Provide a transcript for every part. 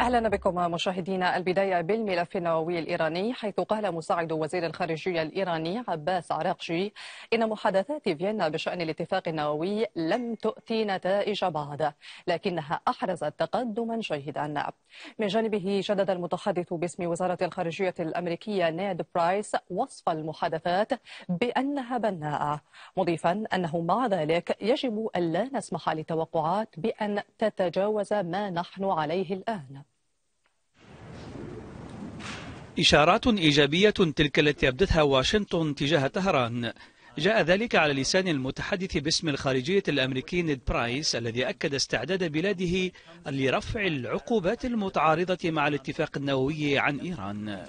أهلا بكم مشاهدينا البداية بالملف النووي الإيراني حيث قال مساعد وزير الخارجية الإيراني عباس عراقشي إن محادثات فيينا بشأن الاتفاق النووي لم تؤتي نتائج بعد لكنها أحرزت تقدما جيدا من جانبه شدد المتحدث باسم وزارة الخارجية الأمريكية نيد برايس وصف المحادثات بأنها بناءة مضيفا أنه مع ذلك يجب ألا نسمح لتوقعات بأن تتجاوز ما نحن عليه الآن إشارات إيجابية تلك التي أبدتها واشنطن تجاه طهران جاء ذلك على لسان المتحدث باسم الخارجية الأمريكي نيد برايس الذي أكد استعداد بلاده لرفع العقوبات المتعارضة مع الاتفاق النووي عن إيران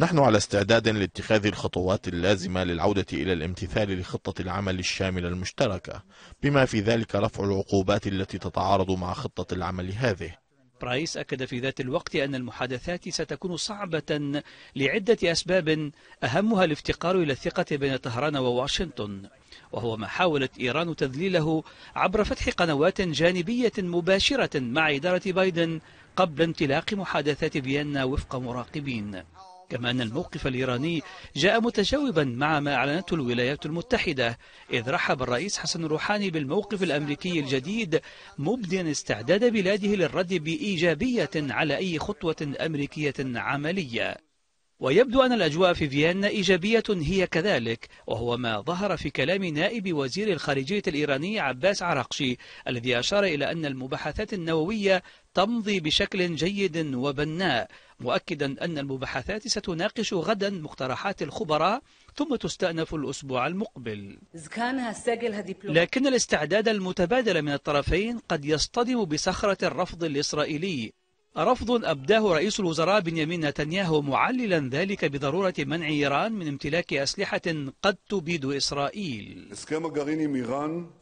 نحن على استعداد لاتخاذ الخطوات اللازمة للعودة إلى الامتثال لخطة العمل الشاملة المشتركة بما في ذلك رفع العقوبات التي تتعارض مع خطة العمل هذه برايس أكد في ذات الوقت أن المحادثات ستكون صعبة لعدة أسباب أهمها الافتقار إلى الثقة بين طهران وواشنطن وهو ما حاولت إيران تذليله عبر فتح قنوات جانبية مباشرة مع إدارة بايدن قبل انطلاق محادثات فيينا وفق مراقبين كما أن الموقف الإيراني جاء متجاوبا مع ما أعلنته الولايات المتحدة إذ رحب الرئيس حسن روحاني بالموقف الأمريكي الجديد مبديا استعداد بلاده للرد بإيجابية على أي خطوة أمريكية عملية ويبدو أن الأجواء في فيينا إيجابية هي كذلك وهو ما ظهر في كلام نائب وزير الخارجية الإيراني عباس عراقشي الذي أشار إلى أن المباحثات النووية تمضي بشكل جيد وبناء مؤكدا أن المباحثات ستناقش غدا مقترحات الخبراء ثم تستأنف الأسبوع المقبل لكن الاستعداد المتبادل من الطرفين قد يصطدم بصخرة الرفض الإسرائيلي رفض أبداه رئيس الوزراء بنيامين نتنياهو معللا ذلك بضرورة منع إيران من امتلاك أسلحة قد تبيد إسرائيل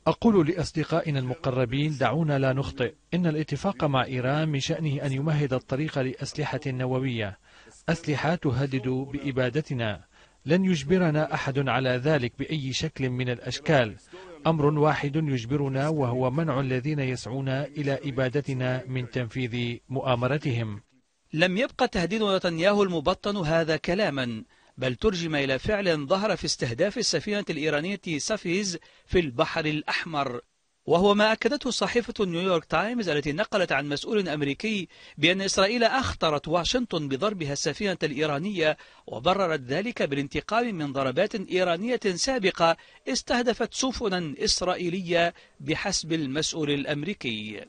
أقول لأصدقائنا المقربين دعونا لا نخطئ إن الاتفاق مع إيران من شأنه أن يمهد الطريق لأسلحة نووية أسلحة تهدد بإبادتنا لن يجبرنا أحد على ذلك بأي شكل من الأشكال أمر واحد يجبرنا وهو منع الذين يسعون إلى إبادتنا من تنفيذ مؤامرتهم لم يبقى تهديد نتنياهو المبطن هذا كلاما بل ترجم إلى فعل ظهر في استهداف السفينة الإيرانية سافيز في البحر الأحمر وهو ما أكدته صحيفة نيويورك تايمز التي نقلت عن مسؤول أمريكي بأن إسرائيل أخطرت واشنطن بضربها السفينة الإيرانية وبررت ذلك بالانتقام من ضربات إيرانية سابقة استهدفت سفنا إسرائيلية بحسب المسؤول الأمريكي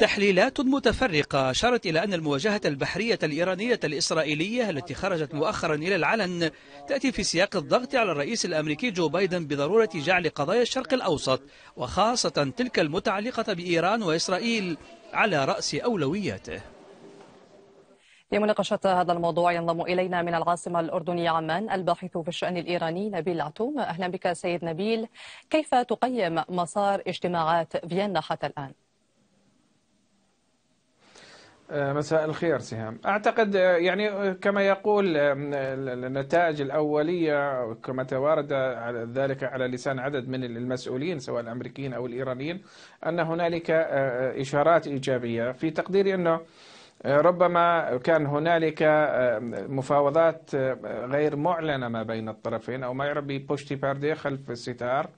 تحليلات متفرقة أشارت إلى أن المواجهة البحرية الإيرانية الإسرائيلية التي خرجت مؤخرا إلى العلن تأتي في سياق الضغط على الرئيس الأمريكي جو بايدن بضرورة جعل قضايا الشرق الأوسط وخاصة تلك المتعلقة بإيران وإسرائيل على رأس أولوياته لمناقشة هذا الموضوع ينضم إلينا من العاصمة الأردنية عمان الباحث في الشأن الإيراني نبيل عتوم أهلا بك سيد نبيل كيف تقيم مسار اجتماعات فيينا حتى الآن؟ آه، مساء الخير سهام أعتقد آه، يعني آه، كما يقول النتائج الأولية كما توارد ذلك على لسان عدد من المسؤولين سواء الأمريكيين أو الإيرانيين أن هنالك إشارات إيجابية في تقديري أنه ربما كان هنالك مفاوضات غير معلنة ما بين الطرفين أو ما يعرف ببوشتي باردي خلف الستار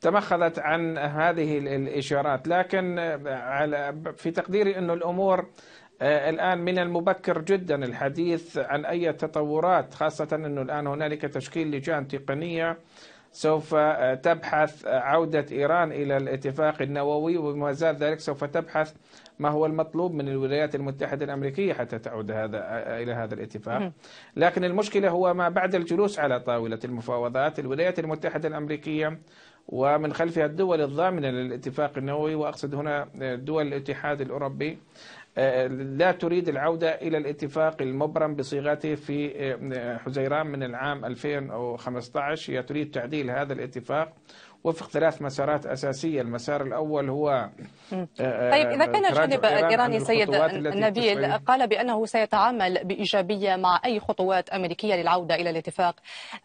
تمخضت عن هذه الإشارات لكن على في تقديري انه الأمور آه، الآن من المبكر جدا الحديث عن أي تطورات خاصة أنه الآن هنالك تشكيل لجان تقنية سوف آه، تبحث آه، عودة إيران إلى الاتفاق النووي وما زال ذلك سوف تبحث ما هو المطلوب من الولايات المتحدة الأمريكية حتى تعود هذا إلى هذا الاتفاق لكن المشكلة هو ما بعد الجلوس على طاولة المفاوضات الولايات المتحدة الأمريكية ومن خلفها الدول الضامنة للاتفاق النووي وأقصد هنا دول الاتحاد الأوروبي لا تريد العودة إلى الاتفاق المبرم بصيغته في آه، حزيران من العام 2015 هي تريد تعديل هذا الاتفاق وفق ثلاث مسارات أساسية المسار الأول هو آه، آه، طيب إذا كان الجانب الإيراني سيد نبيل قال بأنه سيتعامل بإيجابية مع أي خطوات أمريكية للعودة إلى الاتفاق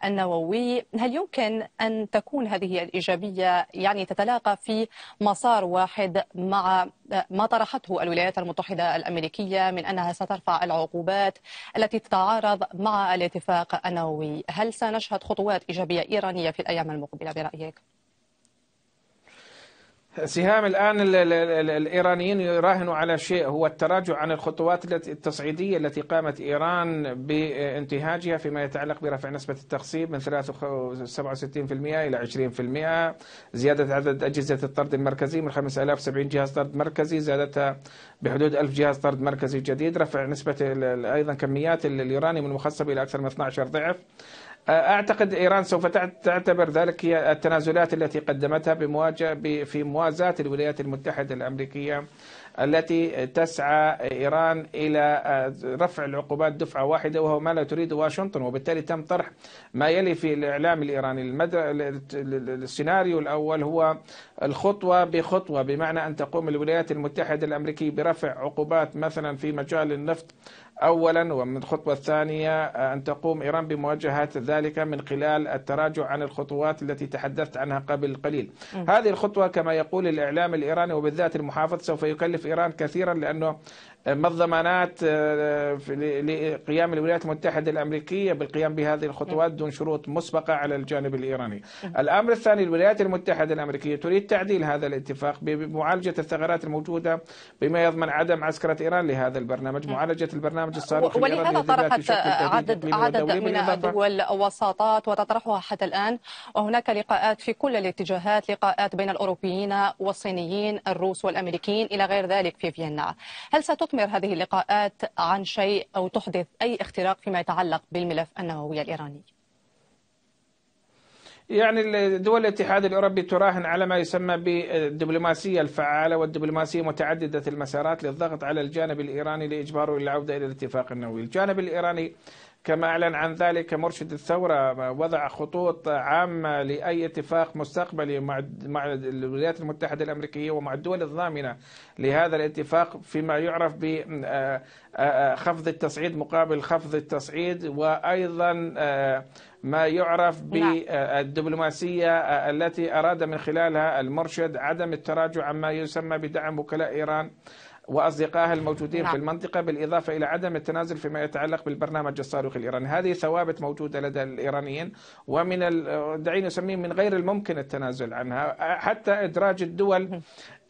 النووي هل يمكن أن تكون هذه الإيجابية يعني تتلاقى في مسار واحد مع آه، ما طرحته الولايات المتحدة الأمريكية من أنها سترفع العقوبات التي تتعارض مع الاتفاق النووي هل سنشهد خطوات إيجابية إيرانية في الأيام المقبلة برأيك؟ سهام الآن الإيرانيين يراهنوا على شيء هو التراجع عن الخطوات التصعيدية التي قامت إيران بانتهاجها فيما يتعلق برفع نسبة التخصيب من 67% إلى 20% زيادة عدد أجهزة الطرد المركزي من 5070 جهاز طرد مركزي زادتها بحدود 1000 جهاز طرد مركزي جديد رفع نسبة أيضا كميات اليورانيوم المخصب إلى أكثر من 12 ضعف أعتقد إيران سوف تعتبر ذلك هي التنازلات التي قدمتها بمواجهة في موازاة الولايات المتحدة الأمريكية التي تسعى إيران إلى آه، رفع العقوبات دفعة واحدة وهو ما لا تريد واشنطن وبالتالي تم طرح ما يلي في الإعلام الإيراني المدر... السيناريو الأول هو الخطوة بخطوة بمعنى أن تقوم الولايات المتحدة الأمريكية برفع عقوبات مثلا في مجال النفط أولا ومن الخطوة الثانية آه، أن تقوم إيران بمواجهة ذلك من خلال التراجع عن الخطوات التي تحدثت عنها قبل قليل م. هذه الخطوة كما يقول الإعلام الإيراني وبالذات المحافظ سوف يكلف إيران كثيرا لأنه الضمانات آه، لقيام الولايات المتحدة الأمريكية بالقيام بهذه الخطوات نعم. دون شروط مسبقة على الجانب الإيراني نعم. الأمر الثاني الولايات المتحدة الأمريكية تريد تعديل هذا الاتفاق بمعالجة الثغرات الموجودة بما يضمن عدم عسكرة إيران لهذا البرنامج نعم. معالجة البرنامج الصاروخي ولهذا طرحت عدد, عدد من الدول وساطات وتطرحها حتى الآن وهناك لقاءات في كل الاتجاهات لقاءات بين الأوروبيين والصينيين الروس والأمريكيين إلى غير ذلك في فيينا هل ستطرح تثمر هذه اللقاءات عن شيء أو تحدث أي اختراق فيما يتعلق بالملف النووي الإيراني يعني دول الاتحاد الاوروبي تراهن على ما يسمى بالدبلوماسيه الفعاله والدبلوماسيه متعدده المسارات للضغط على الجانب الايراني لاجباره الى العوده الى الاتفاق النووي، الجانب الايراني كما أعلن عن ذلك مرشد الثورة وضع خطوط عامة لأي اتفاق مستقبلي مع مع الولايات المتحدة الأمريكية ومع الدول الضامنة لهذا الاتفاق فيما يعرف ب آه، آه، آه، خفض التصعيد مقابل خفض التصعيد وأيضا ما يعرف بالدبلوماسية نعم. التي أراد من خلالها المرشد عدم التراجع عما يسمى بدعم وكلاء إيران وأصدقائها الموجودين نعم. في المنطقة بالإضافة إلى عدم التنازل فيما يتعلق بالبرنامج الصاروخي الإيراني هذه ثوابت موجودة لدى الإيرانيين ومن دعيني نسميه من غير الممكن التنازل عنها حتى إدراج الدول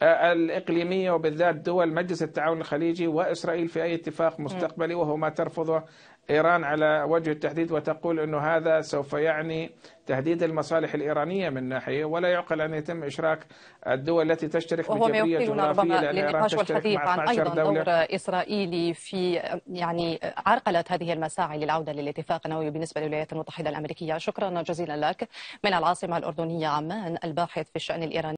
آه، الإقليمية وبالذات دول مجلس التعاون الخليجي وإسرائيل في أي اتفاق مستقبلي وهو ما ترفضه إيران على وجه التحديد وتقول أنه هذا سوف يعني تهديد المصالح الإيرانية من ناحية ولا يعقل أن يتم إشراك الدول التي تشترك بجبرية جغرافية لأن ربما تشترك مع عن دولة دور إسرائيلي في يعني عرقلة هذه المساعي للعودة للاتفاق النووي بالنسبة للولايات المتحدة الأمريكية شكرا جزيلا لك من العاصمة الأردنية عمان الباحث في الشأن الإيراني